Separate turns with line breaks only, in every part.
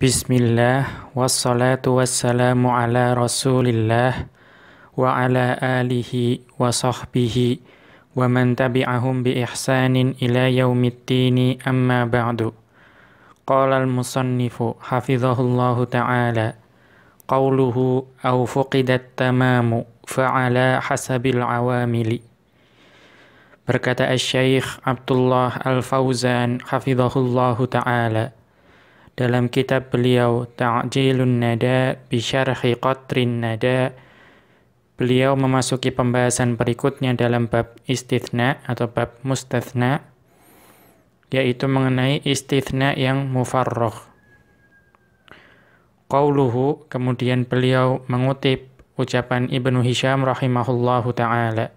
بسم الله والصلاة والسلام على رسول الله وعلى آله وصحبه ومن تبعهم بإحسان إلى يوم الدين أما بعد قال المصنف حفظه الله تعالى قوله أو فقد التمام فعلى حسب العوامل Berkata عبد الله الفوزان حفظه الله تعالى dalam kitab beliau Ta'jilun Nada bishar Qatrin Nada beliau memasuki pembahasan berikutnya dalam bab istithna atau bab mustathna yaitu mengenai istithna yang mufarroh Qauluhu kemudian beliau mengutip ucapan Ibnu Hisham rahimahullahu taala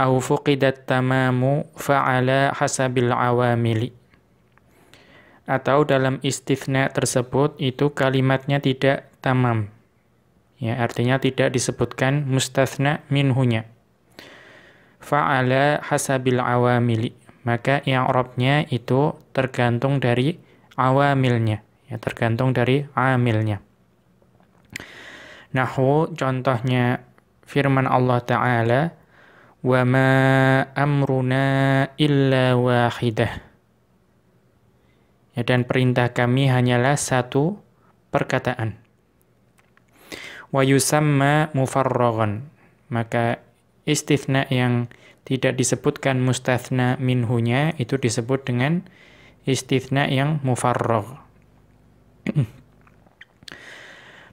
au fuqidat tamamu fa'ala hasabil awamili atau dalam istifna tersebut itu kalimatnya tidak tamam. Ya, artinya tidak disebutkan mustathna minhunya. Fa'ala hasabil awamili. Maka i'rabnya itu tergantung dari awamilnya, ya tergantung dari amilnya. Nahu contohnya firman Allah taala wa ma amruna illa wahidah Ya, dan perintah kami hanyalah satu perkataan. Wa yusamma mufarrogan. Maka istifna yang tidak disebutkan mustathna minhunya itu disebut dengan istifna yang mufarrog.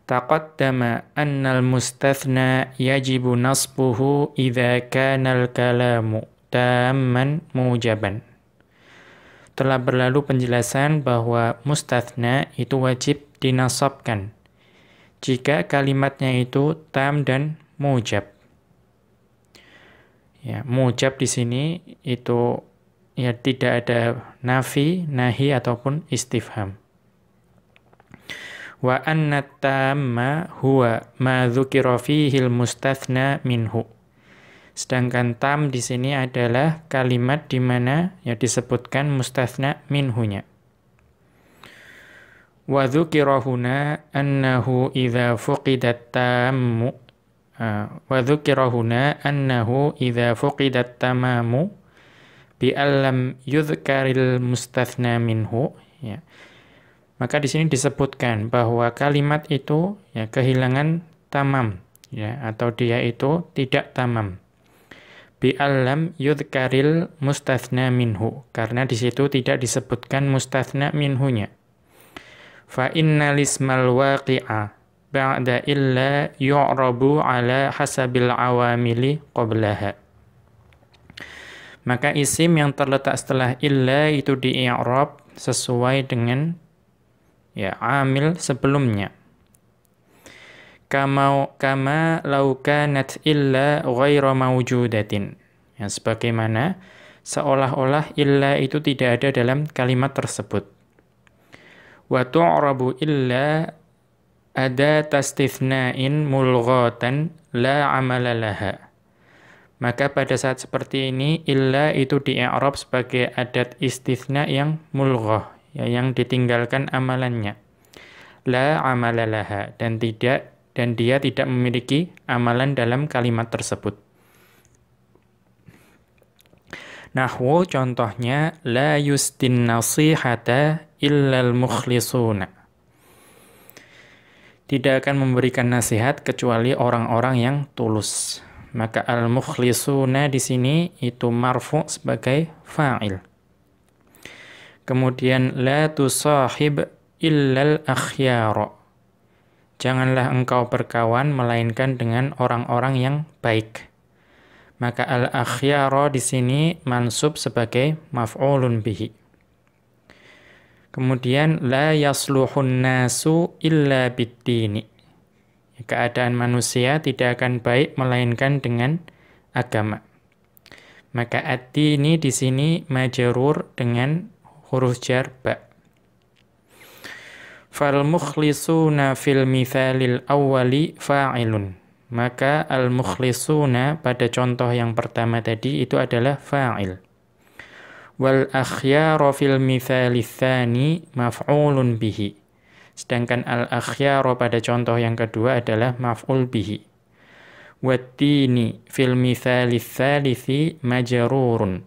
Taqaddama annal mustathna yajibu nasbuhu idha kana al-kalamu tamman mujaban telah berlalu penjelasan bahwa mustathna itu wajib dinasabkan jika kalimatnya itu tam dan mujab. Ya, mujab di sini itu ya tidak ada nafi, nahi ataupun istifham. Wa anna tamma huwa ma dzukira fihi al-mustathna minhu. Sedangkan tam di sini adalah kalimat di mana ya disebutkan mustafna minhunya. Wa dzukira annahu idza fuqidat tammu wa dzukira annahu idza fuqidat tamamu bi alam yudhkaril mustafna minhu ya. Maka di sini disebutkan bahwa kalimat itu ya kehilangan tamam ya atau dia itu tidak tamam bi'allam yudhkaril mustathna minhu karena di situ tidak disebutkan mustathna minhunya fa lismal waqi'a ba'da illa yu'rabu ala hasabil awamili qablaha maka isim yang terletak setelah illa itu di sesuai dengan ya amil sebelumnya kama kama laukanat illa ghaira maujudatin. Ya, sebagaimana seolah-olah illa itu tidak ada dalam kalimat tersebut. Wa tu'rabu illa ada tastithna'in mulghatan la amala laha. Maka pada saat seperti ini illa itu di-i'rab sebagai adat istithna yang mulghah, ya, yang ditinggalkan amalannya. La amala laha dan tidak dan dia tidak memiliki amalan dalam kalimat tersebut. Nahwu contohnya la yustin nasihata illal mukhlisuna. Tidak akan memberikan nasihat kecuali orang-orang yang tulus. Maka al-mukhlisuna di sini itu marfu sebagai fa'il. Kemudian la tusahib illal akhyara Janganlah engkau berkawan melainkan dengan orang-orang yang baik. Maka al-akhyara di sini mansub sebagai maf'ulun bihi. Kemudian la yasluhun nasu illa bidini. Keadaan manusia tidak akan baik melainkan dengan agama. Maka ad ini di sini majerur dengan huruf jar Fal mukhlisuna fil mithalil awwali fa'ilun. Maka al mukhlisuna pada contoh yang pertama tadi itu adalah fa'il. Wal akhyaru fil mithalil tsani maf'ulun bihi. Sedangkan al akhyaru pada contoh yang kedua adalah maf'ul bihi. Wattini fil mithalil tsalithi majrurun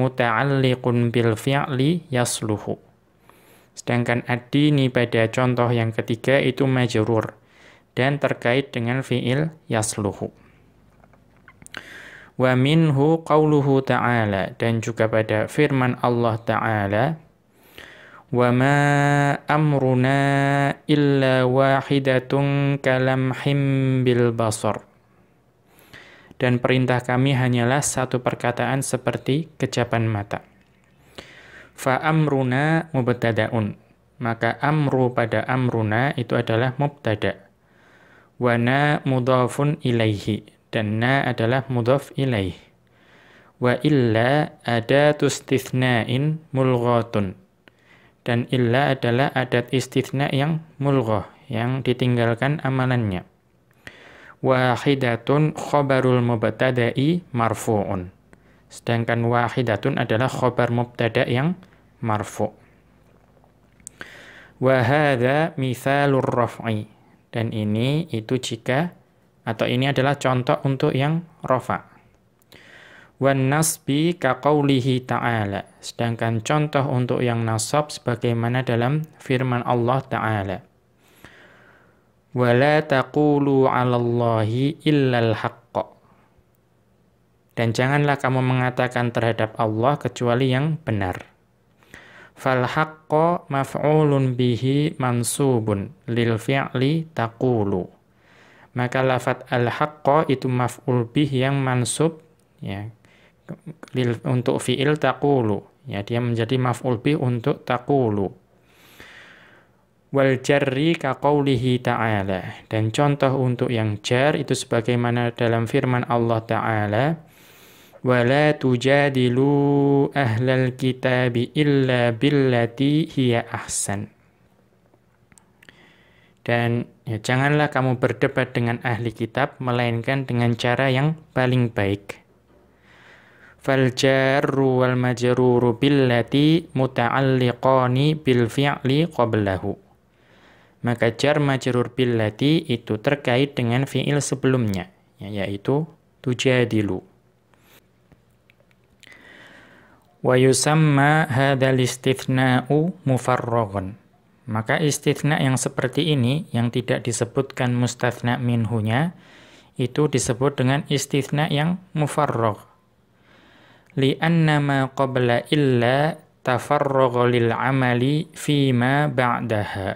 muta'alliqun bil fi'li yasluhu. Sedangkan ad-dini pada contoh yang ketiga itu majrur dan terkait dengan fi'il yasluhu. Wa minhu qawluhu ta'ala dan juga pada firman Allah ta'ala Wa ma amruna illa wahidatun kalamhim bil basar dan perintah kami hanyalah satu perkataan seperti kejapan mata fa amruna mubtadaun. Maka amru pada amruna itu adalah mubtada. Wa na mudhafun ilaihi dan na adalah mudhaf ilaih. Wa illa ada tustithna'in mulghatun. Dan illa adalah adat istithna yang mulghah, yang ditinggalkan amalannya. Wahidatun khabarul mubtada'i marfu'un Sedangkan wahidatun adalah khobar mubtada yang marfu. Wahada misalur raf'i. Dan ini itu jika atau ini adalah contoh untuk yang rofa. Wan nasbi kaqaulihi ta'ala. Sedangkan contoh untuk yang nasab sebagaimana dalam firman Allah Ta'ala. Wala taqulu 'alallahi illal haqq dan janganlah kamu mengatakan terhadap Allah kecuali yang benar. maf'ulun bihi mansubun lil fi'li taqulu. Maka lafat al itu maf'ul bih yang mansub ya untuk fi'il taqulu. Ya dia menjadi maf'ul bih untuk taqulu. Wal jarri ka ta'ala. Dan contoh untuk yang jar itu sebagaimana dalam firman Allah Ta'ala. ولا تجادلوا أهل الكتاب إلا بالتي هي أحسن dan ya, janganlah kamu berdebat dengan ahli kitab melainkan dengan cara yang paling baik fal jarru wal majruru billati muta'alliqani bil fi'li qablahu maka jar majrur billati itu terkait dengan fi'il sebelumnya ya, yaitu tujadilu Wa yusamma hadzal istithna'u mufarraghun. Maka istithna yang seperti ini yang tidak disebutkan mustathna minhunya itu disebut dengan istithna yang mufarragh. anna ma qabla illa tafarragha lil amali fima ba'daha.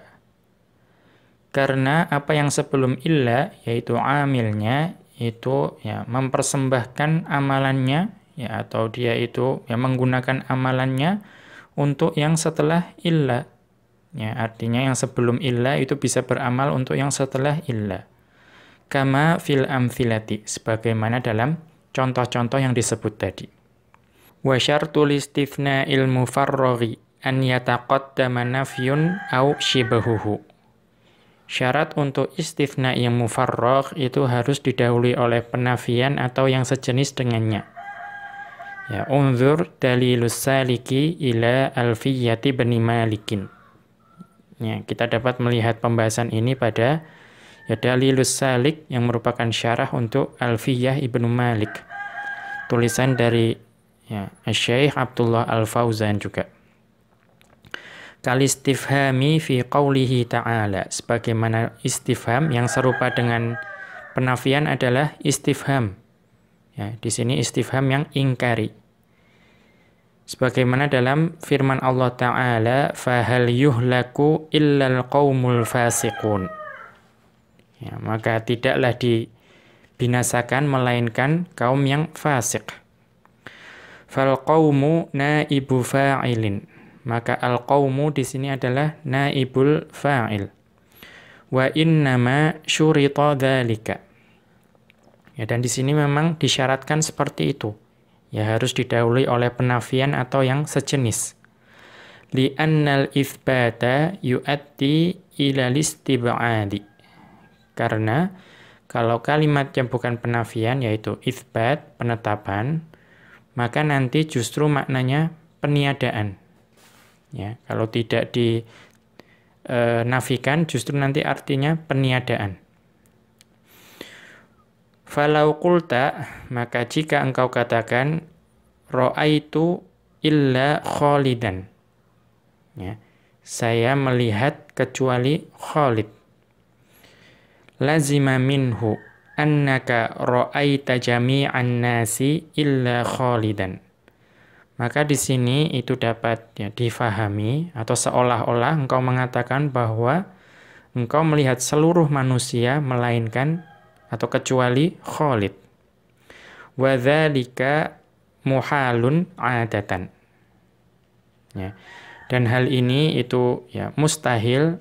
Karena apa yang sebelum illa yaitu amilnya itu ya mempersembahkan amalannya ya atau dia itu ya menggunakan amalannya untuk yang setelah illa. Ya, artinya yang sebelum illa itu bisa beramal untuk yang setelah illa. Kama fil amfilati, sebagaimana dalam contoh-contoh yang disebut tadi. Wa syartul istifna ilmu farroghi an yataqaddama nafyun au shibahuhu. Syarat untuk istifna yang mufarroh itu harus didahului oleh penafian atau yang sejenis dengannya. Ya, unzur dalilus saliki ila alfiyati bani malikin. Ya, kita dapat melihat pembahasan ini pada ya dalilus salik yang merupakan syarah untuk Alfiyah Ibnu Malik. Tulisan dari ya, Syekh Abdullah Al-Fauzan juga. Kalistifhami fi qawlihi ta'ala. Sebagaimana istifham yang serupa dengan penafian adalah istifham. Ya, di sini istifham yang ingkari sebagaimana dalam firman Allah taala fahal yuhlaku illal qawmul fasiqun ya maka tidaklah dibinasakan melainkan kaum yang fasik fal qawmu naibu fa'ilin maka al qawmu di sini adalah naibul fa'il wa innama syurita dhalika ya dan di sini memang disyaratkan seperti itu Ya harus didahului oleh penafian atau yang sejenis. Li'annal ithbata yu'atti ila istib'adi. Karena kalau yang bukan penafian yaitu ithbat, penetapan, maka nanti justru maknanya peniadaan. Ya, kalau tidak dinafikan eh, justru nanti artinya peniadaan. Falau kulta, maka jika engkau katakan, ro'aitu illa kholidan. Ya. Saya melihat kecuali Khalid. Lazima minhu annaka ro'aita jami'an nasi illa Khalidan. Maka di sini itu dapat ya, difahami atau seolah-olah engkau mengatakan bahwa engkau melihat seluruh manusia melainkan atau kecuali Khalid. Wadzalika muhalun adatan. Ya. Dan hal ini itu ya mustahil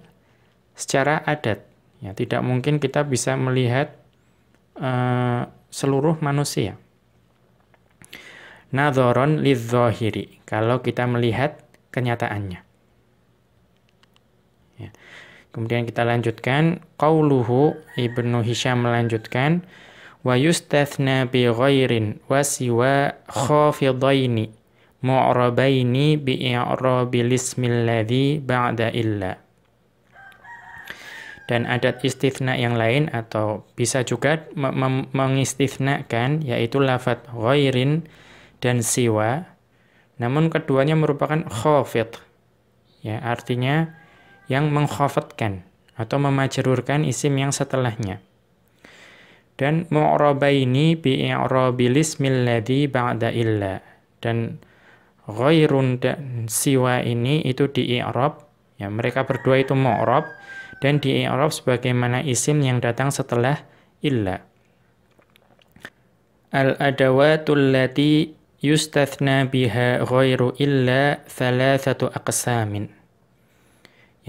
secara adat. Ya, tidak mungkin kita bisa melihat uh, seluruh manusia. Nadhoron lidzohiri, kalau kita melihat kenyataannya. Kemudian kita lanjutkan qauluhu Ibnu Hisyam melanjutkan wa yustathna bi ghairin wa siwa khafidaini mu'rabaini bi i'rabil ismil ladzi ba'da illa dan adat istithna yang lain atau bisa juga mengistifnakan yaitu lafat ghairin dan siwa namun keduanya merupakan khafid ya artinya yang mengkhafatkan atau memajrurkan isim yang setelahnya. Dan mu'rabaini bi'i'rabil ismil ladhi ba'da illa. Dan ghairun dan siwa ini itu di'i'rab. Ya, mereka berdua itu mu'rab dan di'i'rab sebagaimana isim yang datang setelah illa. Al-adawatul lati yustathna biha ghairu illa thalathatu aqsamin.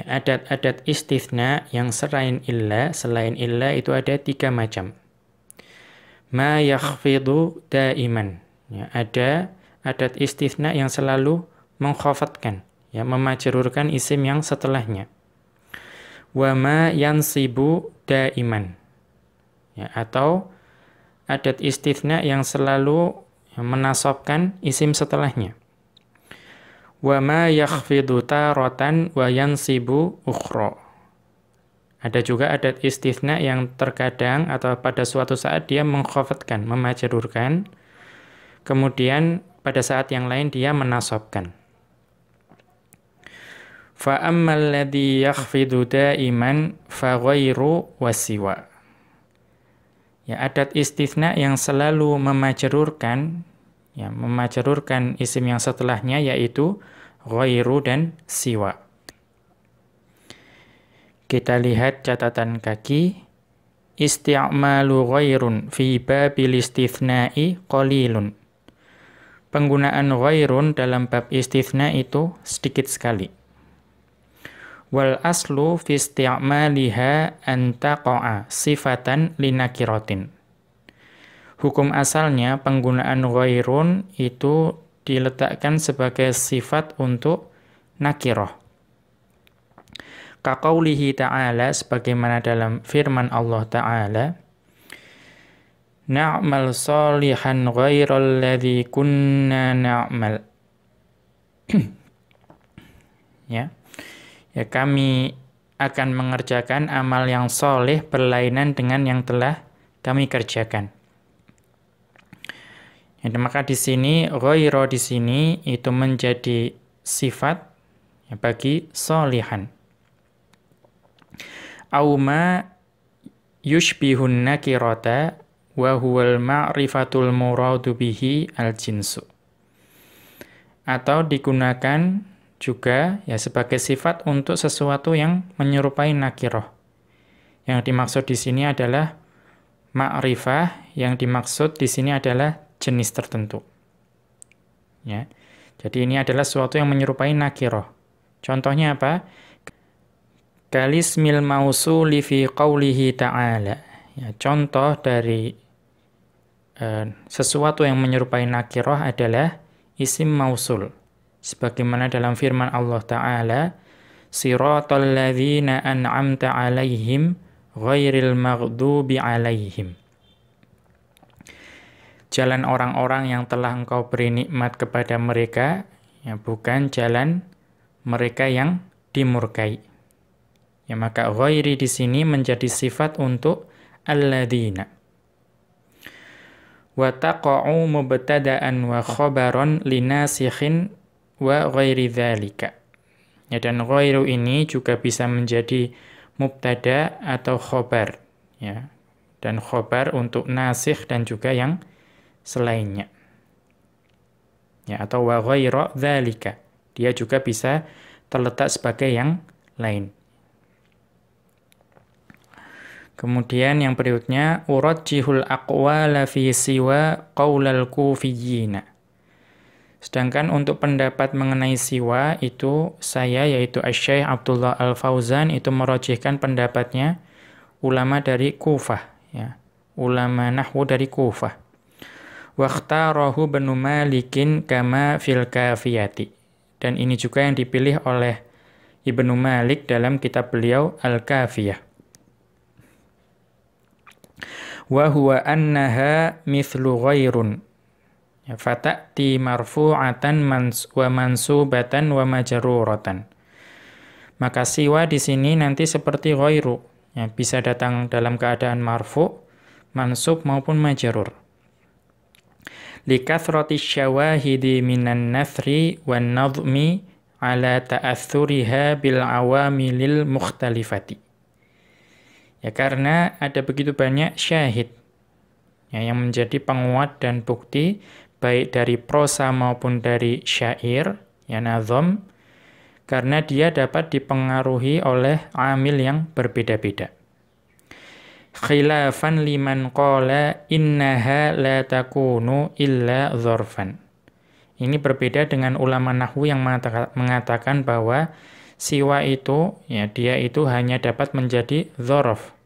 Ya, adat-adat istisna yang selain illa, selain illa itu ada tiga macam. Ma yakhfidu daiman. Ya, ada adat istisna yang selalu mengkhafatkan, ya, memajrurkan isim yang setelahnya. Wa ma yansibu daiman. Ya, atau adat istisna yang selalu ya, menasobkan isim setelahnya wa ma yakhfidu taratan wa yansibu ukhra. Ada juga adat istisna yang terkadang atau pada suatu saat dia mengkhafatkan, memajrurkan. Kemudian pada saat yang lain dia menasobkan. Fa ammal ladhi yakhfidu daiman fa ghairu wasiwa. Ya adat istisna yang selalu memajrurkan ya, memajrurkan isim yang setelahnya yaitu ghairu dan siwa. Kita lihat catatan kaki. Isti'malu ghairun fi babil istithna'i qalilun. Penggunaan ghairun dalam bab istithna itu sedikit sekali. Wal aslu fi isti'maliha an sifatan linakiratin hukum asalnya penggunaan ghairun itu diletakkan sebagai sifat untuk nakiroh. Kakaulihi ta'ala sebagaimana dalam firman Allah ta'ala Na'mal salihan ghairal ladhi kunna na'mal Ya Ya kami akan mengerjakan amal yang soleh berlainan dengan yang telah kami kerjakan. Ya, maka di sini ghairo di sini itu menjadi sifat ya, bagi solihan. Auma yushbihun nakirata wa huwal ma'rifatul muradu bihi al jinsu. Atau digunakan juga ya sebagai sifat untuk sesuatu yang menyerupai nakiroh. Yang dimaksud di sini adalah ma'rifah, yang dimaksud di sini adalah jenis tertentu. Ya. Jadi ini adalah sesuatu yang menyerupai nakiroh. Contohnya apa? Kalismil mausuli fi qawlihi ta'ala. Ya, contoh dari eh, sesuatu yang menyerupai nakiroh adalah isim mausul. Sebagaimana dalam firman Allah Ta'ala, Siratal ladhina an'amta alaihim ghairil maghdubi alaihim jalan orang-orang yang telah engkau beri nikmat kepada mereka, ya bukan jalan mereka yang dimurkai. Ya maka ghairi di sini menjadi sifat untuk alladzina. Wa taqa'u mubtada'an wa khabaron linasikhin wa ghairi dzalika. Ya dan ghairu ini juga bisa menjadi mubtada atau khobar ya. Dan khobar untuk nasih dan juga yang selainnya. Ya, atau wa ghaira dzalika. Dia juga bisa terletak sebagai yang lain. Kemudian yang berikutnya urajjihul aqwala fi siwa qaulal kufiyina. Sedangkan untuk pendapat mengenai siwa itu saya yaitu Syekh Abdullah Al-Fauzan itu merojihkan pendapatnya ulama dari Kufah ya. Ulama nahwu dari Kufah. Rohu benu Malikin kama fil kafiyati. Dan ini juga yang dipilih oleh Ibnu Malik dalam kitab beliau Al-Kafiyah. Wa annaha mithlu ghairun. Ya, fata'ti marfu'atan mans wa mansubatan wa majaruratan. Maka siwa di sini nanti seperti ghairu. Ya, bisa datang dalam keadaan marfu, mansub maupun majarur likathrati syawahidi minan nathri wan nadmi ala ta'athuriha bil awamilil mukhtalifati. Ya karena ada begitu banyak syahid ya, yang menjadi penguat dan bukti baik dari prosa maupun dari syair, ya nazom, karena dia dapat dipengaruhi oleh amil yang berbeda-beda khilafan liman qala innaha la takunu illa zorfan. Ini berbeda dengan ulama nahwu yang mengatakan bahwa siwa itu ya dia itu hanya dapat menjadi zorof.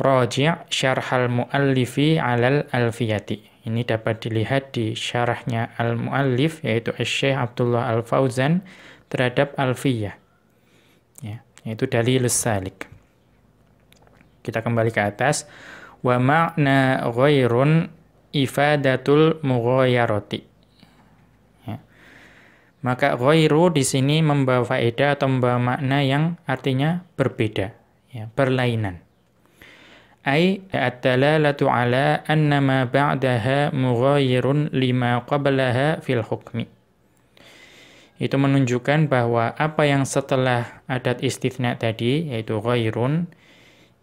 Raji' syarhal muallifi 'alal alfiyati. Ini dapat dilihat di syarahnya al-muallif yaitu Syekh Abdullah Al-Fauzan terhadap alfiyah. Ya, yaitu dalil salik. Kita kembali ke atas. Wa ma'na ghairun ifadatul mughayarati. Ya. Maka ghairu di sini membawa faedah atau membawa makna yang artinya berbeda, ya, berlainan. at-dalalatu ala anna ma ba'daha مغاير lima qablaha fil hukmi itu menunjukkan bahwa apa yang setelah adat istithna tadi yaitu ghairun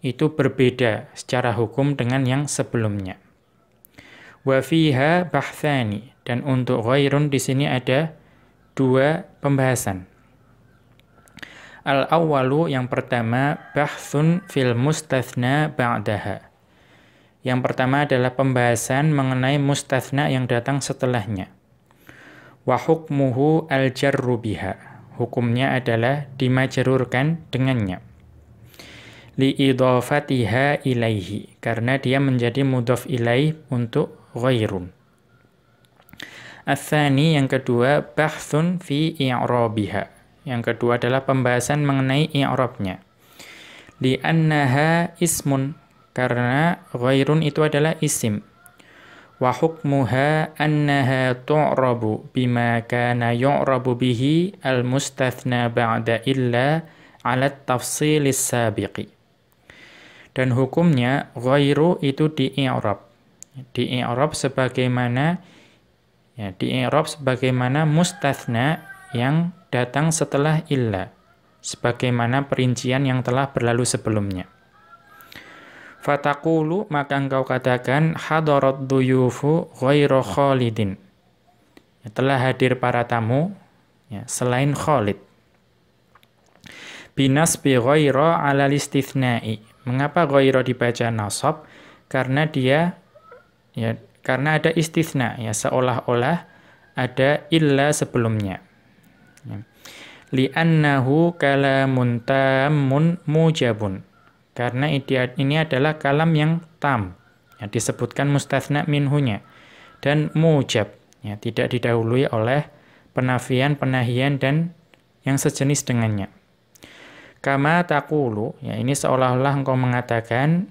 itu berbeda secara hukum dengan yang sebelumnya. fiha bahthani dan untuk ghairun di sini ada dua pembahasan. Al awalu yang pertama bahthun fil mustathna ba'daha. Yang pertama adalah pembahasan mengenai mustathna yang datang setelahnya. Wa hukmuhu al jarru biha. Hukumnya adalah dimajarurkan dengannya liidhafatiha ilaihi karena dia menjadi mudhof ilaih untuk ghairun. Athani yang kedua bahsun fi i'rabiha. Yang kedua adalah pembahasan mengenai i'rabnya. Di annaha ismun karena ghairun itu adalah isim. Wa hukmuha annaha tu'rabu bima kana yu'rabu bihi al-mustathna ba'da illa ala tafsilis sabiqi dan hukumnya ghairu itu di i'rab. Di i'rab sebagaimana ya di i'rab sebagaimana mustatsna yang datang setelah illa sebagaimana perincian yang telah berlalu sebelumnya. Fatakulu maka engkau katakan hadarat duyufu ghairu khalidin. Ya, telah hadir para tamu ya, selain Khalid. Binas bi ghairu ala istithnai Mengapa ghairo dibaca nasab? Karena dia ya karena ada istisna ya seolah-olah ada illa sebelumnya. Ya. Li'annahu kalamun tamun mujabun. Karena ini adalah kalam yang tam. Ya, disebutkan mustathna minhunya. Dan mujab. Ya, tidak didahului oleh penafian, penahian, dan yang sejenis dengannya. Kama takulu, ya ini seolah-olah engkau mengatakan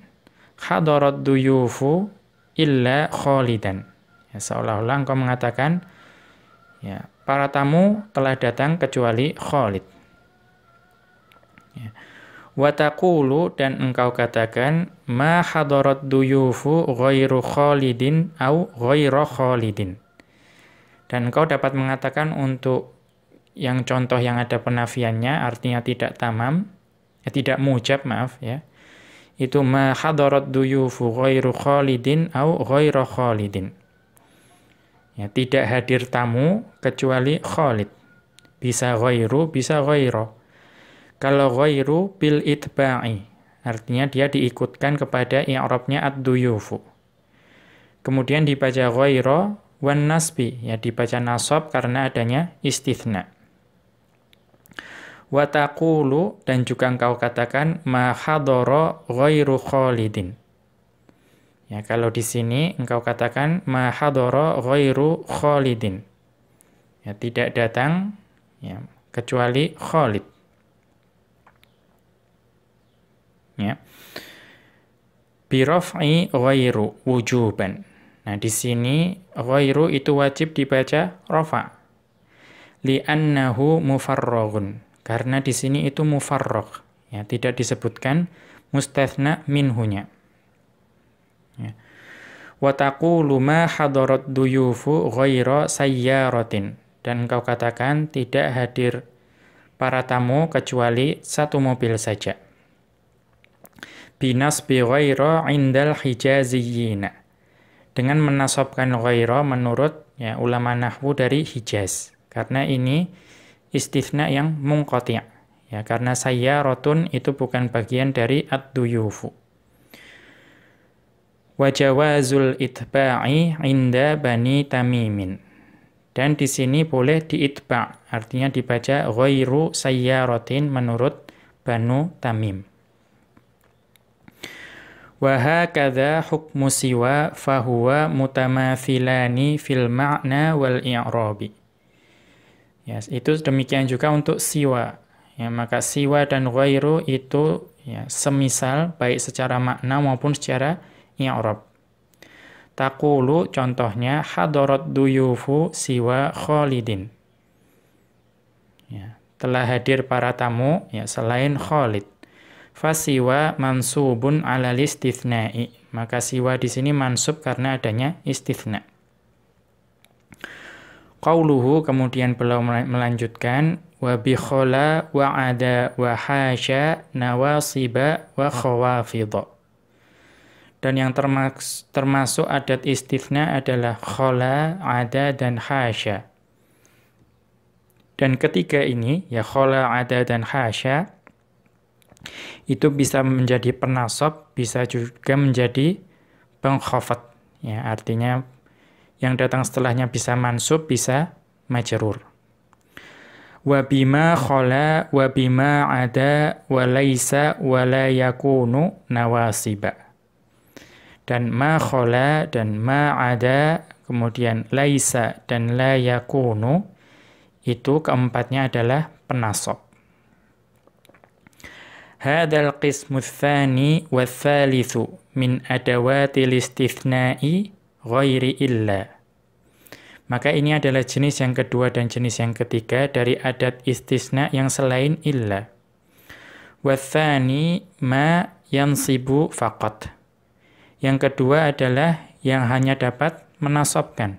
hadarat duyufu illa kholidan. Ya, seolah-olah engkau mengatakan ya, para tamu telah datang kecuali Khalid. Ya. Watakulu dan engkau katakan ma hadarat duyufu ghairu khalidin au ghairu khalidin. Dan engkau dapat mengatakan untuk yang contoh yang ada penafiannya artinya tidak tamam, eh, tidak mujab maaf ya. Itu ma hadarat duyufu ghairu khalidin au ghairu khalidin. Ya, tidak hadir tamu kecuali khalid. Bisa ghairu, bisa ghairu. Kalau ghairu bil itba'i, artinya dia diikutkan kepada i'rabnya ad-duyufu. Kemudian dibaca ghairu wan nasbi, ya dibaca nasab karena adanya istithna. Watakulu dan juga engkau katakan mahadoro ghairu kholidin. Ya, kalau di sini engkau katakan mahadoro ghairu kholidin. Ya, tidak datang ya, kecuali kholid. Ya. Birof'i ghairu wujuban. Nah, di sini ghairu itu wajib dibaca rafa. Li'annahu mufarrogun. Karena di sini itu mufarrok, ya, tidak disebutkan mustathna minhunya. Ya. Wataku luma hadorot duyufu ghoiro sayyarotin. Dan engkau katakan tidak hadir para tamu kecuali satu mobil saja. Binas bi ghoiro indal hijaziyina. Dengan menasobkan ghoiro menurut ya, ulama nahwu dari Hijaz. Karena ini istifna yang mungkotia. Ya, karena saya rotun itu bukan bagian dari ad-duyufu. Wajawazul itba'i inda bani tamimin. Dan di sini boleh diitba, artinya dibaca saya rotin menurut Banu Tamim. Wahakadha hukmu siwa fahuwa mutamathilani fil ma'na wal i'rabi. Ya, itu demikian juga untuk siwa. Ya, maka siwa dan ghairu itu ya, semisal baik secara makna maupun secara i'rab. Takulu contohnya hadarat duyufu siwa Khalidin. Ya, telah hadir para tamu ya selain Khalid. Fasiwa mansubun alal istithnai. Maka siwa di sini mansub karena adanya istithna. Qauluhu kemudian beliau melanjutkan wa khala wa ada wa hasya nawasiba wa khawafidha. Dan yang termasuk adat istifna adalah khala, ada, dan hasya. Dan ketiga ini, ya khala, ada, dan hasya, itu bisa menjadi penasob, bisa juga menjadi pengkhofat. Ya, artinya yang datang setelahnya bisa mansub, bisa majrur. Wabima khola, wabima ada, walaisa, walayakunu nawasiba. Dan ma khola dan ma ada, kemudian laisa dan layakunu, itu keempatnya adalah penasob. هذا القسم الثاني والثالث من أدوات الاستثناء ghairi illa. Maka ini adalah jenis yang kedua dan jenis yang ketiga dari adat istisna yang selain illa. Wathani ma yansibu faqat. Yang kedua adalah yang hanya dapat menasobkan.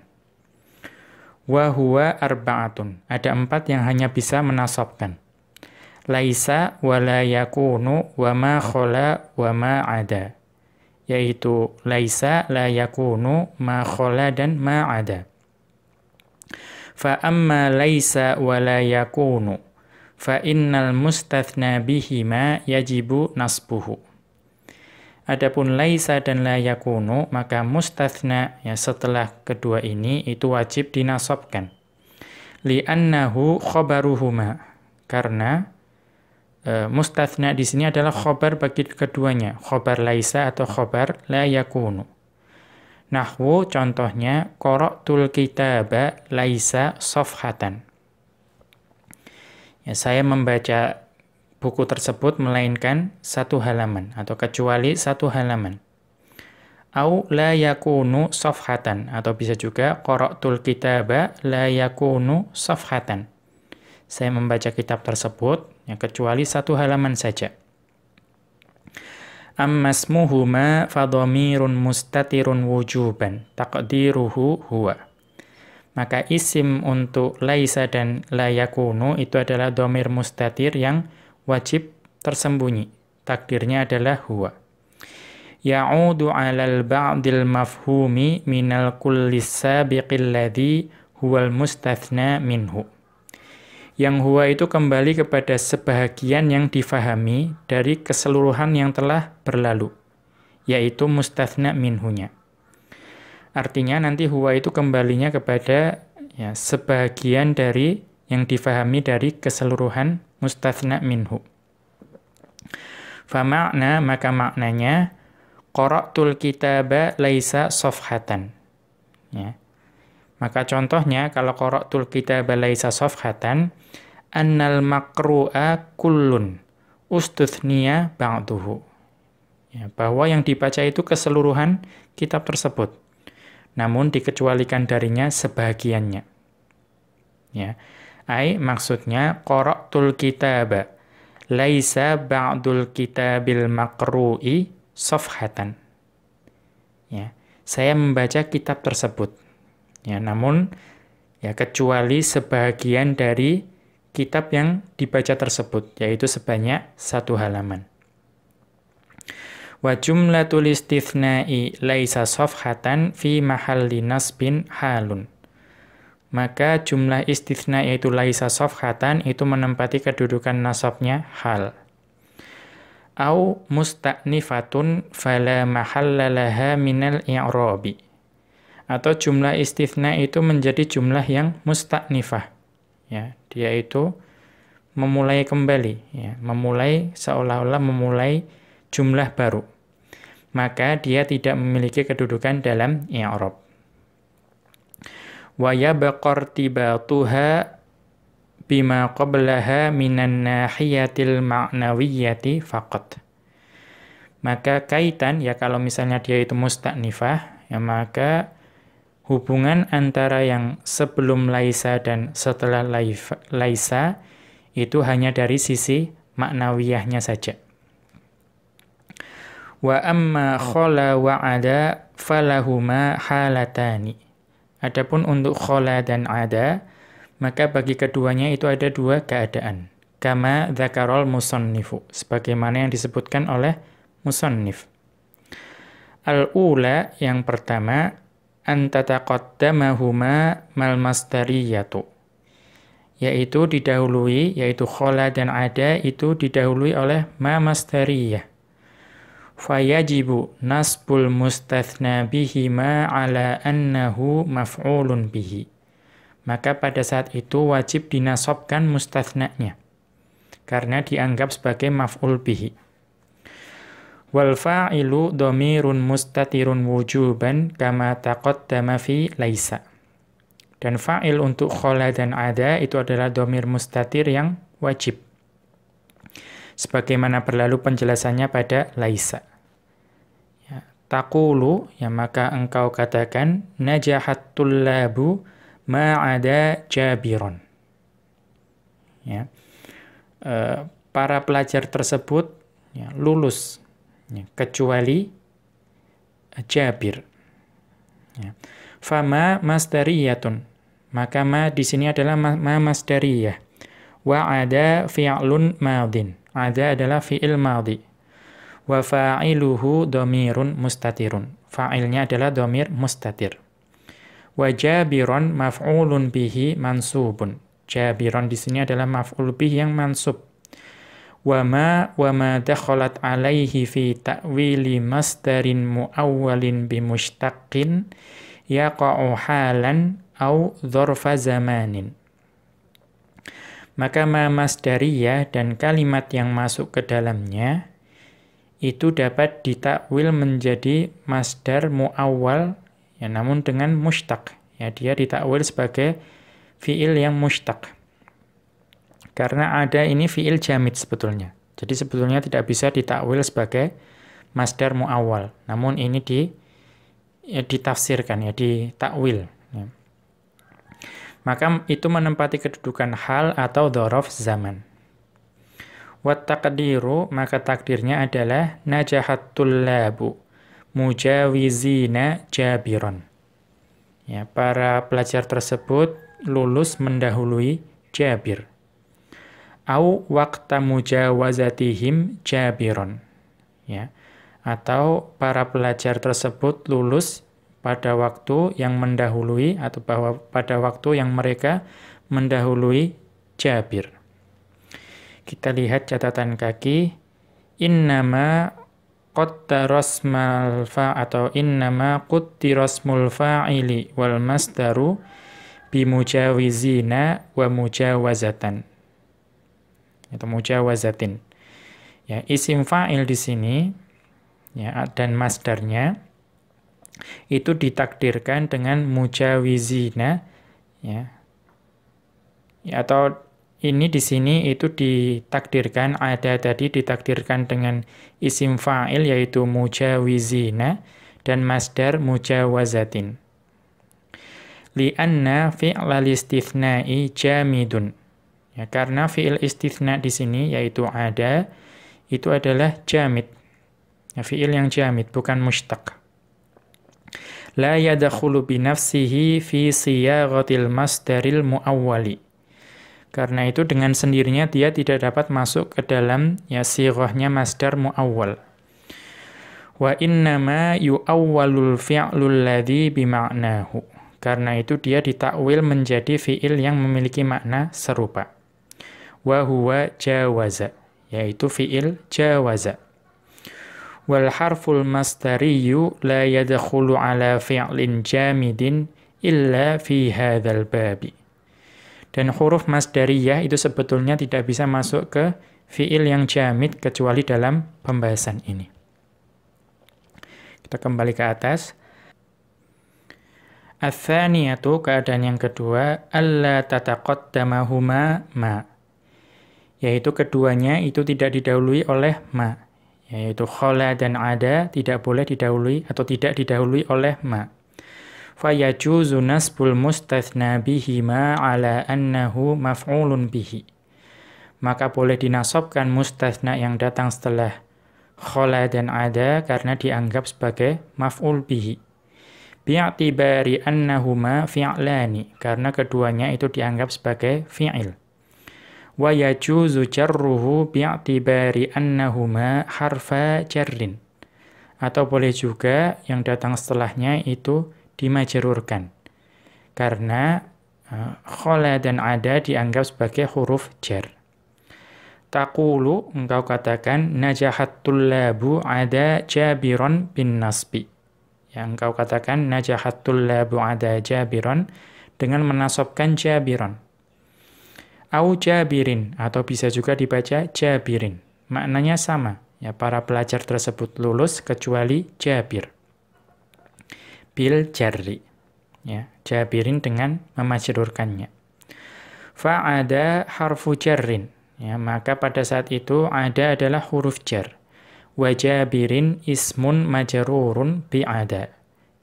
Wahuwa arba'atun. Ada empat yang hanya bisa menasobkan. Laisa la yakunu ma khola ma ada yaitu laisa, la yakunu, ma khola, dan ma ada. Fa amma laisa wa la yakunu, fa innal mustathna bihi ma yajibu nasbuhu. Adapun laisa dan la yakunu, maka mustathna ya setelah kedua ini itu wajib li annahu khabaruhuma Karena Eh, mustafna di sini adalah khobar bagi keduanya, khobar laisa atau khobar la yakunu. Nahwu contohnya qara'tul kitaba laisa sofhatan. Ya, saya membaca buku tersebut melainkan satu halaman atau kecuali satu halaman. Au la yakunu sofhatan atau bisa juga tul kitaba la yakunu sofhatan. Saya membaca kitab tersebut kitabnya kecuali satu halaman saja. Ammasmuhuma fadomirun mustatirun wujuban taqdiruhu huwa. Maka isim untuk laisa dan layakunu itu adalah domir mustatir yang wajib tersembunyi. Takdirnya adalah huwa. Ya'udu alal ba'dil mafhumi minal kullis sabiqil ladhi huwal mustathna minhu. Yang huwa itu kembali kepada sebahagian yang difahami dari keseluruhan yang telah berlalu, yaitu mustafna minhunya. Artinya nanti huwa itu kembalinya kepada ya, sebahagian dari yang difahami dari keseluruhan mustafna minhu. Fama'na maka maknanya Qara'tul kitaba laisa sofhatan. Ya. Maka contohnya kalau korok qara'tul kitaba laisa safhatan annal makru'a kullun ustuthniya ba'duhu. Ya, bahwa yang dibaca itu keseluruhan kitab tersebut. Namun dikecualikan darinya sebagiannya. Ya. Ai maksudnya qara'tul kitaba laisa ba'dul kitabil makru'i safhatan. Ya. Saya membaca kitab tersebut Ya, namun ya kecuali sebagian dari kitab yang dibaca tersebut yaitu sebanyak satu halaman. Wa jumlatul istithna'i laisa safhatan fi mahalli nasbin halun. Maka jumlah istithna yaitu laisa safhatan itu menempati kedudukan nasabnya hal. Au musta'nifatun fala mahallalaha minal i'rabi atau jumlah istifna itu menjadi jumlah yang mustaknifah ya dia itu memulai kembali ya memulai seolah-olah memulai jumlah baru maka dia tidak memiliki kedudukan dalam i'rab wa yabqartibatuha bima qablaha minan nahiyatil ma'nawiyyati faqat maka kaitan ya kalau misalnya dia itu mustaknifah ya maka hubungan antara yang sebelum Laisa dan setelah Laisa itu hanya dari sisi maknawiyahnya saja. Wa amma khola wa ada falahuma halatani. Adapun untuk khola dan ada, maka bagi keduanya itu ada dua keadaan. Kama dhakarol musonnifu, sebagaimana yang disebutkan oleh musonnif. Al-ula yang pertama, antataqaddamahuma mal masdariyatu yaitu didahului yaitu khola dan ada itu didahului oleh ma masdariyah fayajibu nasbul mustathna bihima ala annahu maf'ulun bihi maka pada saat itu wajib dinasobkan mustathnanya karena dianggap sebagai maf'ul bihi Wal fa'ilu dhamirun mustatirun wujuban kama taqaddama fi laisa. Dan fa'il untuk khola dan ada itu adalah domir mustatir yang wajib. Sebagaimana berlalu penjelasannya pada laisa. Ya, Takulu, ya maka engkau katakan, najahat tullabu ma'ada jabiron. Ya. E, para pelajar tersebut ya, lulus ya, kecuali eh, Jabir. Ya. Fama masdariyatun. Maka ma di sini adalah ma, ma masdariyah. Wa ada fi'lun madin. Ada adalah fi'il madi. Wa fa'iluhu domirun mustatirun. Fa'ilnya adalah domir mustatir. Wa jabiron maf'ulun bihi mansubun. Jabiron di sini adalah maf'ul bihi yang mansub wama wama dakhalat alaihi fi ta'wili masdarin muawwalin bimushtaqin yaqa'u halan au dzarfa zamanin maka ma masdariyah dan kalimat yang masuk ke dalamnya itu dapat ditakwil menjadi masdar muawwal ya namun dengan mustaq ya dia ditakwil sebagai fiil yang mustaq karena ada ini fiil jamid sebetulnya. Jadi sebetulnya tidak bisa ditakwil sebagai masdar muawal. Namun ini di ya, ditafsirkan ya ditakwil. Ya. Maka itu menempati kedudukan hal atau dorof zaman. Wat takdiru maka takdirnya adalah najahatul labu mujawizina jabiron. Ya, para pelajar tersebut lulus mendahului Jabir au waqta mujawazatihim jabiron ya atau para pelajar tersebut lulus pada waktu yang mendahului atau bahwa pada waktu yang mereka mendahului Jabir. Kita lihat catatan kaki innama qaddarasmal fa atau innama qaddirasmul fa'ili wal masdaru bimujawizina wa mujawazatan itu ya, mujawazatin. Ya, isim fa'il di sini ya dan masdarnya itu ditakdirkan dengan mujawizina ya. ya atau ini di sini itu ditakdirkan ada tadi ditakdirkan dengan isim fa'il yaitu mujawizina dan masdar mujawazatin li'anna fi'lal istithna'i jamidun Ya, karena fiil istithna di sini yaitu ada itu adalah jamid. Ya, fiil yang jamid bukan mustaq. La yadkhulu bi nafsihi fi siyaghatil masdaril muawwali. Karena itu dengan sendirinya dia tidak dapat masuk ke dalam ya sighahnya masdar muawwal. Wa innama yuawwalul fi'lul ladzi bima'nahu. Karena itu dia ditakwil menjadi fi'il yang memiliki makna serupa wa huwa jawaza yaitu fiil jawaza wal harful mastariyu la yadkhulu ala fi'lin jamidin illa fi hadzal babi dan huruf masdariyah itu sebetulnya tidak bisa masuk ke fiil yang jamid kecuali dalam pembahasan ini kita kembali ke atas Athaniyatu keadaan yang kedua Allah tataqaddamahuma ma yaitu keduanya itu tidak didahului oleh ma yaitu khola dan ada tidak boleh didahului atau tidak didahului oleh ma fayajuzu nasbul mustathna bihima ala annahu maf'ulun bihi maka boleh dinasobkan mustathna yang datang setelah khola dan ada karena dianggap sebagai maf'ul bihi Bi'atibari annahuma fi'lani karena keduanya itu dianggap sebagai fi'il wa yajuzu jarruhu bi'tibari annahuma harfa jarrin. Atau boleh juga yang datang setelahnya itu dimajerurkan. Karena e, khola dan ada dianggap sebagai huruf jar. Takulu engkau katakan najahat tullabu ada jabiron bin nasbi. Yang engkau katakan najahat tullabu ada jabiron dengan menasobkan jabiron au jabirin atau bisa juga dibaca jabirin. Maknanya sama, ya para pelajar tersebut lulus kecuali jabir. Bil jari. Ya, jabirin dengan Fa ada harfu jarrin. Ya, maka pada saat itu ada adalah huruf jar. Wa jabirin ismun majrurun ada.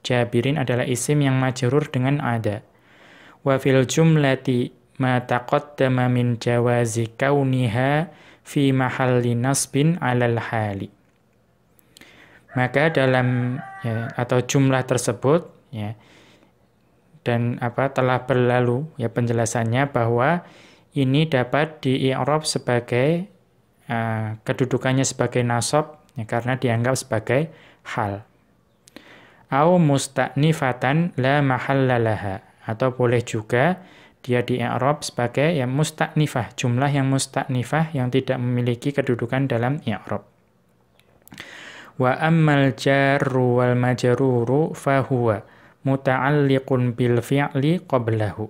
Jabirin adalah isim yang majrur dengan ada. Wa fil jumlati ma taqaddama min jawazi kauniha fi mahalli nasbin alal hali. Maka dalam ya, atau jumlah tersebut ya dan apa telah berlalu ya penjelasannya bahwa ini dapat di i'rab sebagai uh, kedudukannya sebagai nasab ya, karena dianggap sebagai hal. Au musta'nifatan la mahallalaha atau boleh juga dia di i'rab sebagai yang mustaknifah, jumlah yang mustaknifah yang tidak memiliki kedudukan dalam i'rab. Wa ammal jarru wal majruru fahuwa muta'alliqun bil fi'li qablahu.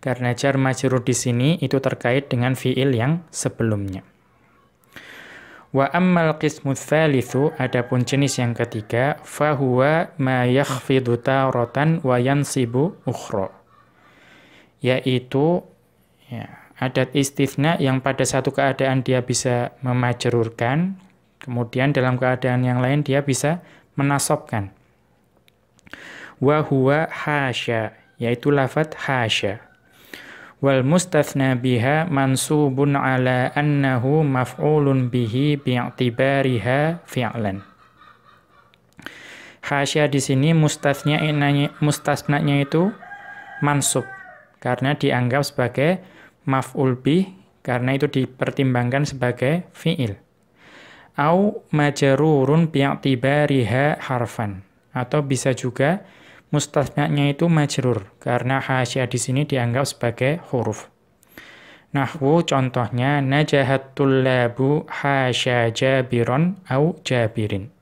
Karena jar majrur di sini itu terkait dengan fi'il yang sebelumnya. Wa ammal qismu tsalitsu adapun jenis yang ketiga fahuwa ma yakhfidu taratan wa yansibu ukhra yaitu ya, adat istifna yang pada satu keadaan dia bisa memajerurkan, kemudian dalam keadaan yang lain dia bisa menasobkan. Wahuwa hasya, yaitu lafat hasya. Wal mustafna biha mansubun ala annahu maf'ulun bihi bi'atibariha fi'lan. Hasya di sini mustafna mustasnanya itu mansub karena dianggap sebagai maf'ul bih karena itu dipertimbangkan sebagai fi'il. Au majarurun bi'tibariha harfan atau bisa juga mustasnya itu majrur karena hasya di sini dianggap sebagai huruf. Nahwu contohnya najahatul labu hasya jabiron au jabirin.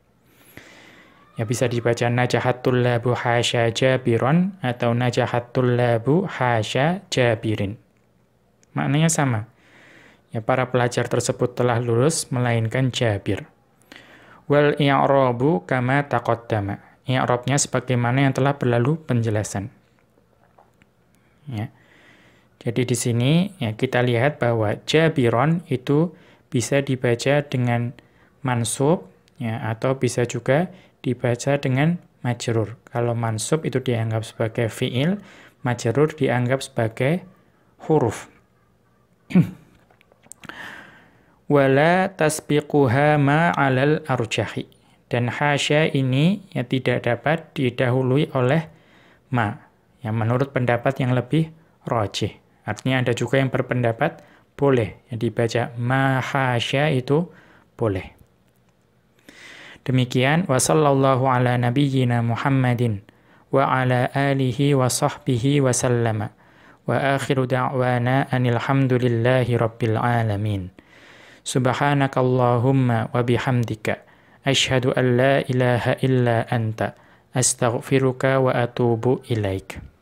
Ya bisa dibaca najahatul labu hasya jabiron atau najahatul labu hasya jabirin. Maknanya sama. Ya para pelajar tersebut telah lulus melainkan jabir. Wal i'rabu kama taqaddama. I'rabnya sebagaimana yang telah berlalu penjelasan. Ya. Jadi di sini ya kita lihat bahwa jabiron itu bisa dibaca dengan mansub ya atau bisa juga dibaca dengan majrur. Kalau mansub itu dianggap sebagai fiil, majrur dianggap sebagai huruf. Wala tasbiquha ma'alal arjahi. Dan hasya ini ya tidak dapat didahului oleh ma. Yang menurut pendapat yang lebih rojih. Artinya ada juga yang berpendapat boleh. Yang dibaca mahasya itu boleh. Demikian wa sallallahu ala nabiyyina Muhammadin wa ala alihi wa sahbihi wa sallama. Wa akhiru da'wana anil rabbil alamin. Subhanakallahumma wa bihamdika asyhadu an la ilaha illa anta astaghfiruka wa atubu ilaika.